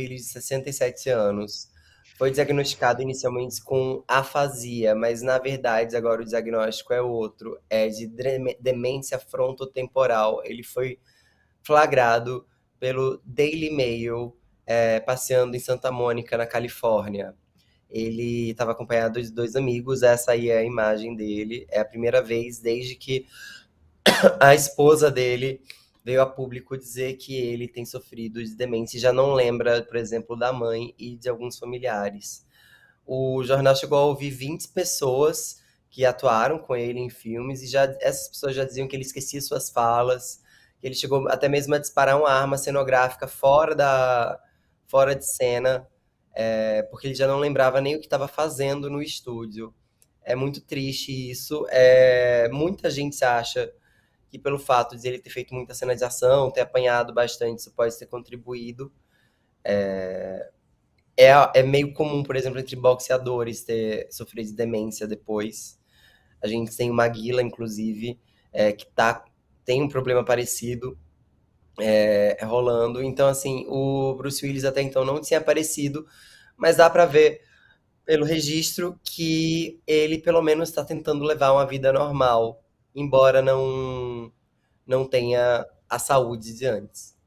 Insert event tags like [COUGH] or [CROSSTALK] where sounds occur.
filho de 67 anos foi diagnosticado inicialmente com afasia, mas na verdade agora o diagnóstico é outro, é de demência frontotemporal. Ele foi flagrado pelo Daily Mail é, passeando em Santa Mônica, na Califórnia. Ele estava acompanhado de dois amigos, essa aí é a imagem dele. É a primeira vez desde que [COUGHS] a esposa dele veio a público dizer que ele tem sofrido de demência e já não lembra, por exemplo, da mãe e de alguns familiares. O jornal chegou a ouvir 20 pessoas que atuaram com ele em filmes e já essas pessoas já diziam que ele esquecia suas falas, que ele chegou até mesmo a disparar uma arma cenográfica fora da fora de cena, é, porque ele já não lembrava nem o que estava fazendo no estúdio. É muito triste isso. É, muita gente acha que pelo fato de ele ter feito muita cena de ação, ter apanhado bastante, isso pode ter contribuído. É, é, é meio comum, por exemplo, entre boxeadores ter sofrido de demência depois. A gente tem o Maguila, inclusive, é, que tá, tem um problema parecido é, é rolando. Então, assim, o Bruce Willis até então não tinha aparecido, mas dá para ver pelo registro que ele pelo menos está tentando levar uma vida normal embora não, não tenha a saúde de antes.